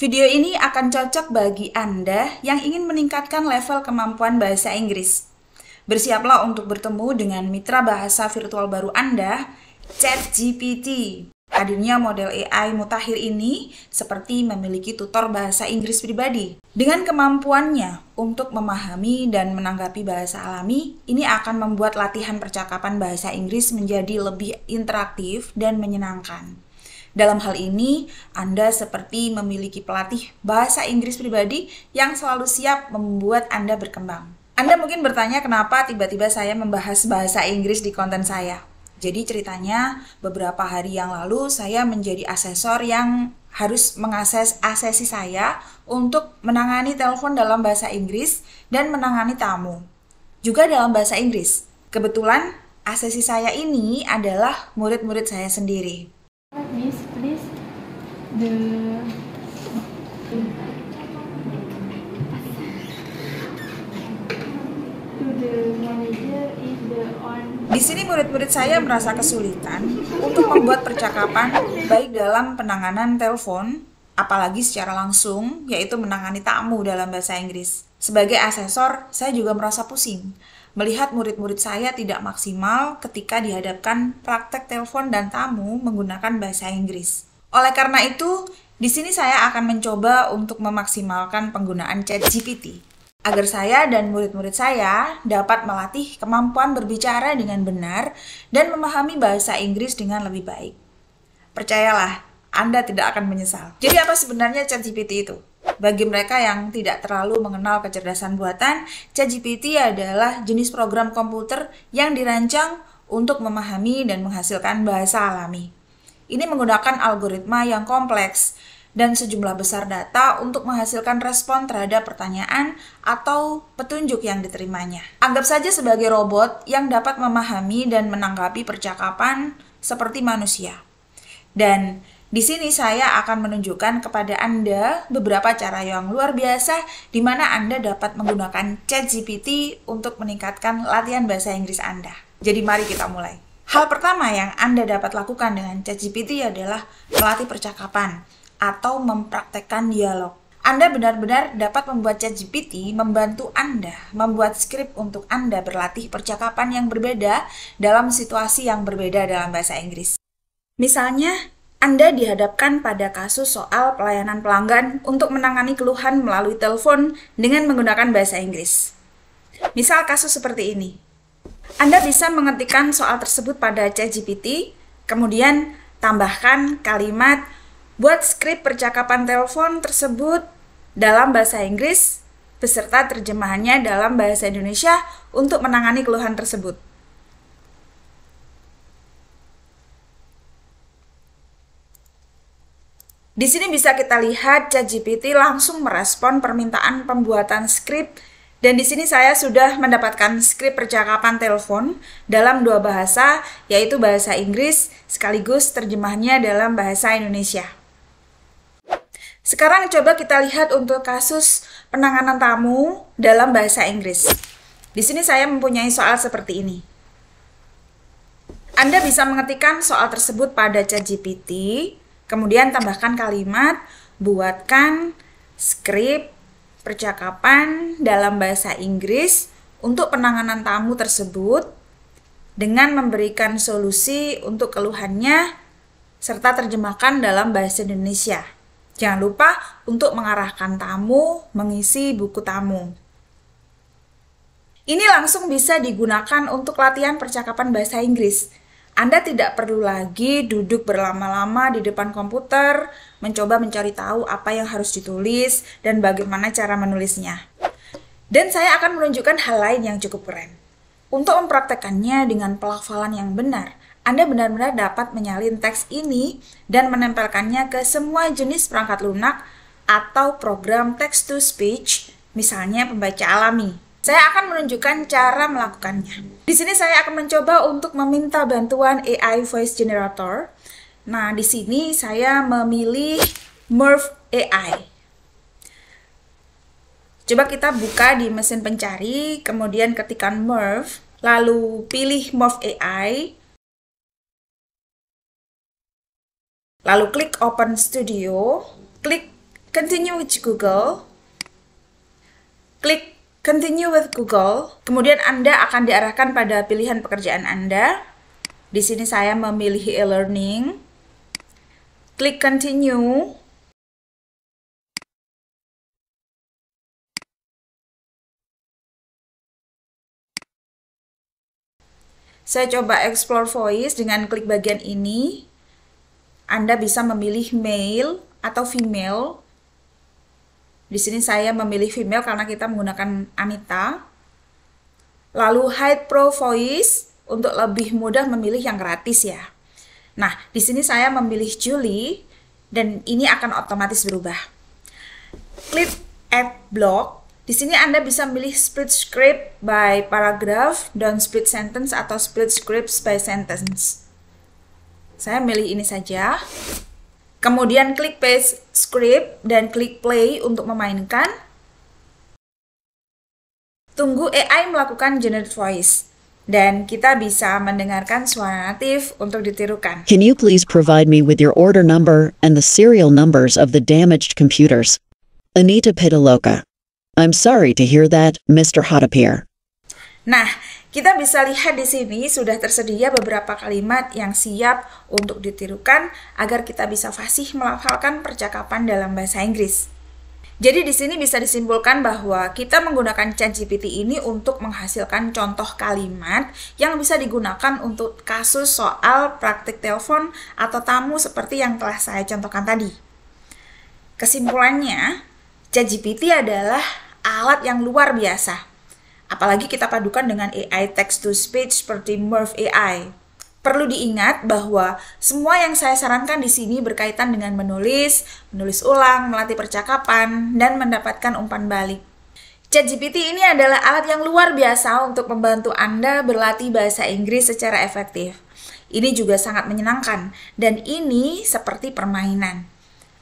Video ini akan cocok bagi Anda yang ingin meningkatkan level kemampuan bahasa Inggris. Bersiaplah untuk bertemu dengan mitra bahasa virtual baru Anda, ChatGPT. Hadirnya model AI mutakhir ini seperti memiliki tutor bahasa Inggris pribadi. Dengan kemampuannya untuk memahami dan menanggapi bahasa alami, ini akan membuat latihan percakapan bahasa Inggris menjadi lebih interaktif dan menyenangkan. Dalam hal ini, Anda seperti memiliki pelatih bahasa Inggris pribadi yang selalu siap membuat Anda berkembang. Anda mungkin bertanya kenapa tiba-tiba saya membahas bahasa Inggris di konten saya. Jadi ceritanya beberapa hari yang lalu saya menjadi asesor yang harus mengakses asesi saya untuk menangani telepon dalam bahasa Inggris dan menangani tamu. Juga dalam bahasa Inggris. Kebetulan asesi saya ini adalah murid-murid saya sendiri. Di sini murid-murid saya merasa kesulitan untuk membuat percakapan baik dalam penanganan telepon, apalagi secara langsung, yaitu menangani tamu dalam bahasa Inggris. Sebagai asesor, saya juga merasa pusing melihat murid-murid saya tidak maksimal ketika dihadapkan praktek telepon dan tamu menggunakan bahasa Inggris. Oleh karena itu, di sini saya akan mencoba untuk memaksimalkan penggunaan ChatGPT agar saya dan murid-murid saya dapat melatih kemampuan berbicara dengan benar dan memahami bahasa Inggris dengan lebih baik. Percayalah, Anda tidak akan menyesal. Jadi apa sebenarnya ChatGPT itu? Bagi mereka yang tidak terlalu mengenal kecerdasan buatan, ChatGPT adalah jenis program komputer yang dirancang untuk memahami dan menghasilkan bahasa alami. Ini menggunakan algoritma yang kompleks dan sejumlah besar data untuk menghasilkan respon terhadap pertanyaan atau petunjuk yang diterimanya. Anggap saja sebagai robot yang dapat memahami dan menanggapi percakapan seperti manusia. Dan di sini saya akan menunjukkan kepada Anda beberapa cara yang luar biasa di mana Anda dapat menggunakan ChatGPT untuk meningkatkan latihan bahasa Inggris Anda. Jadi mari kita mulai. Hal pertama yang Anda dapat lakukan dengan ChatGPT adalah melatih percakapan atau mempraktekkan dialog. Anda benar-benar dapat membuat ChatGPT membantu Anda membuat skrip untuk Anda berlatih percakapan yang berbeda dalam situasi yang berbeda dalam bahasa Inggris. Misalnya, Anda dihadapkan pada kasus soal pelayanan pelanggan untuk menangani keluhan melalui telepon dengan menggunakan bahasa Inggris. Misal kasus seperti ini. Anda bisa mengetikkan soal tersebut pada ChatGPT, kemudian tambahkan kalimat buat skrip percakapan telepon tersebut dalam bahasa Inggris beserta terjemahannya dalam bahasa Indonesia untuk menangani keluhan tersebut. Di sini bisa kita lihat ChatGPT langsung merespon permintaan pembuatan skrip dan di sini saya sudah mendapatkan skrip percakapan telepon dalam dua bahasa, yaitu bahasa Inggris sekaligus terjemahnya dalam bahasa Indonesia. Sekarang coba kita lihat untuk kasus penanganan tamu dalam bahasa Inggris. Di sini saya mempunyai soal seperti ini. Anda bisa mengetikkan soal tersebut pada ChatGPT, kemudian tambahkan kalimat, buatkan skrip percakapan dalam bahasa Inggris untuk penanganan tamu tersebut dengan memberikan solusi untuk keluhannya serta terjemahkan dalam bahasa Indonesia. Jangan lupa untuk mengarahkan tamu mengisi buku tamu. Ini langsung bisa digunakan untuk latihan percakapan bahasa Inggris. Anda tidak perlu lagi duduk berlama-lama di depan komputer, mencoba mencari tahu apa yang harus ditulis dan bagaimana cara menulisnya. Dan saya akan menunjukkan hal lain yang cukup keren. Untuk mempraktekannya dengan pelafalan yang benar, Anda benar-benar dapat menyalin teks ini dan menempelkannya ke semua jenis perangkat lunak atau program text-to-speech, misalnya pembaca alami. Saya akan menunjukkan cara melakukannya. Di sini saya akan mencoba untuk meminta bantuan AI Voice Generator. Nah, di sini saya memilih Merv AI. Coba kita buka di mesin pencari, kemudian ketikkan Merv, lalu pilih Merv AI, lalu klik Open Studio, klik Continue with Google, klik Continue with Google. Kemudian Anda akan diarahkan pada pilihan pekerjaan Anda. Di sini saya memilih e-learning. Klik continue. Saya coba explore voice dengan klik bagian ini. Anda bisa memilih male atau female di sini saya memilih female karena kita menggunakan Anita. Lalu hide pro voice untuk lebih mudah memilih yang gratis ya. Nah, di sini saya memilih Julie dan ini akan otomatis berubah. Klik add block. Di sini Anda bisa memilih split script by paragraph, dan split sentence atau split scripts by sentence. Saya milih ini saja. Kemudian klik paste script dan klik play untuk memainkan. Tunggu AI melakukan generate voice dan kita bisa mendengarkan suara natif untuk ditirukan. Can you please provide me with your order number and the serial numbers of the damaged computers? Anita Pitaloka. I'm sorry to hear that, Mr. Hadapir. Nah, kita bisa lihat di sini sudah tersedia beberapa kalimat yang siap untuk ditirukan agar kita bisa fasih melafalkan percakapan dalam bahasa Inggris. Jadi di sini bisa disimpulkan bahwa kita menggunakan ChatGPT ini untuk menghasilkan contoh kalimat yang bisa digunakan untuk kasus soal praktik telepon atau tamu seperti yang telah saya contohkan tadi. Kesimpulannya, ChatGPT adalah alat yang luar biasa Apalagi kita padukan dengan AI text to speech seperti Merv AI. Perlu diingat bahwa semua yang saya sarankan di sini berkaitan dengan menulis, menulis ulang, melatih percakapan, dan mendapatkan umpan balik. ChatGPT ini adalah alat yang luar biasa untuk membantu Anda berlatih bahasa Inggris secara efektif. Ini juga sangat menyenangkan, dan ini seperti permainan.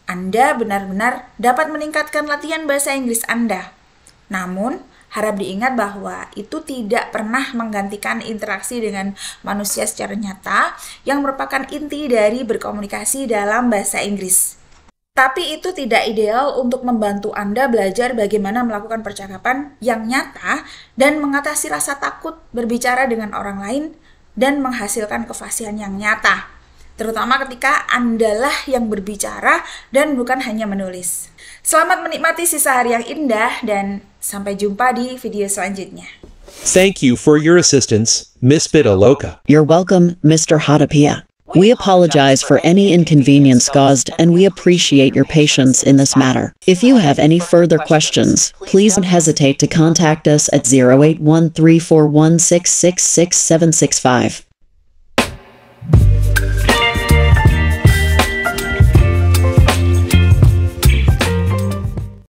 Anda benar-benar dapat meningkatkan latihan bahasa Inggris Anda. Namun, Harap diingat bahwa itu tidak pernah menggantikan interaksi dengan manusia secara nyata yang merupakan inti dari berkomunikasi dalam bahasa Inggris. Tapi itu tidak ideal untuk membantu Anda belajar bagaimana melakukan percakapan yang nyata dan mengatasi rasa takut berbicara dengan orang lain dan menghasilkan kefasihan yang nyata terutama ketika Andalah yang berbicara dan bukan hanya menulis. Selamat menikmati sisa hari yang indah dan sampai jumpa di video selanjutnya. Thank you for your assistance, Miss Bitaloka. You're welcome, Mr. Hadapia. We apologize for any inconvenience caused and we appreciate your patience in this matter. If you have any further questions, please don't hesitate to contact us at 081341666765.